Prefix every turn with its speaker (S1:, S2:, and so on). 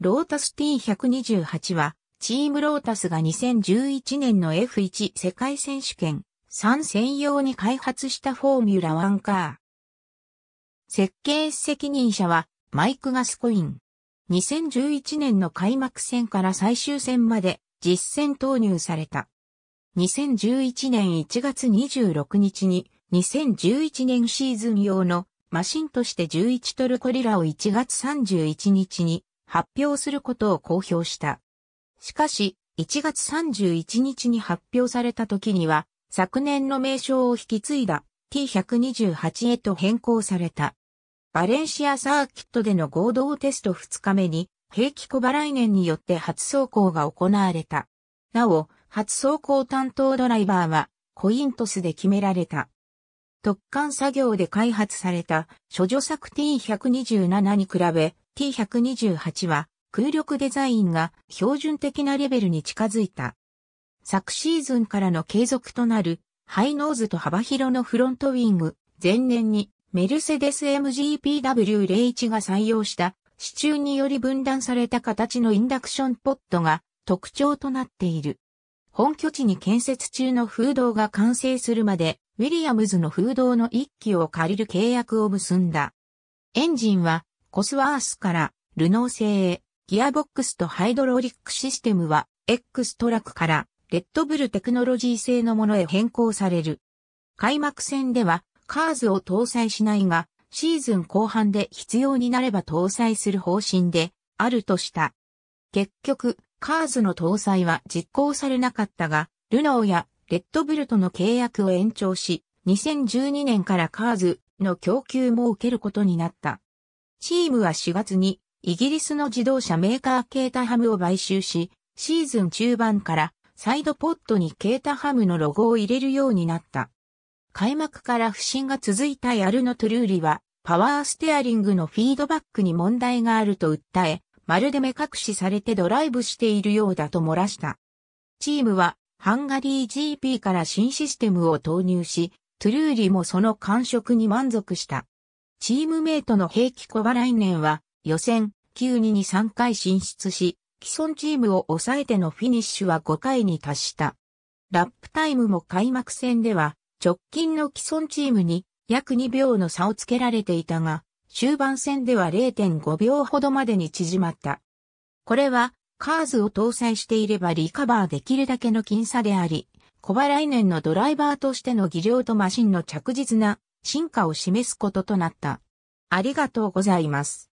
S1: ロータス T128 は、チームロータスが2011年の F1 世界選手権3専用に開発したフォーミュラ1カー。設計責任者はマイク・ガスコイン。2011年の開幕戦から最終戦まで実戦投入された。2011年1月26日に2011年シーズン用のマシンとして11トルコリラを1月31日に発表することを公表した。しかし、1月31日に発表された時には、昨年の名称を引き継いだ T128 へと変更された。バレンシアサーキットでの合同テスト2日目に、平気小払い年によって初走行が行われた。なお、初走行担当ドライバーは、コイントスで決められた。特艦作業で開発された、諸女作 T127 に比べ、T128 は空力デザインが標準的なレベルに近づいた。昨シーズンからの継続となるハイノーズと幅広のフロントウィング、前年にメルセデス MGPW01 が採用した支柱により分断された形のインダクションポットが特徴となっている。本拠地に建設中の風洞が完成するまで、ウィリアムズの風洞の一機を借りる契約を結んだ。エンジンはコスワースからルノー製へ、ギアボックスとハイドロリックシステムは、X トラックからレッドブルテクノロジー製のものへ変更される。開幕戦では、カーズを搭載しないが、シーズン後半で必要になれば搭載する方針であるとした。結局、カーズの搭載は実行されなかったが、ルノーやレッドブルとの契約を延長し、2012年からカーズの供給も受けることになった。チームは4月にイギリスの自動車メーカーケータハムを買収し、シーズン中盤からサイドポットにケータハムのロゴを入れるようになった。開幕から不振が続いたヤルノ・トゥルーリは、パワーステアリングのフィードバックに問題があると訴え、まるで目隠しされてドライブしているようだと漏らした。チームは、ハンガリー GP から新システムを投入し、トゥルーリもその感触に満足した。チームメイトの平気小イネ年は予選9 2に3回進出し、既存チームを抑えてのフィニッシュは5回に達した。ラップタイムも開幕戦では直近の既存チームに約2秒の差をつけられていたが、終盤戦では0.5秒ほどまでに縮まった。これはカーズを搭載していればリカバーできるだけの僅差であり、小イネ年のドライバーとしての技量とマシンの着実な進化を示すこととなった。ありがとうございます。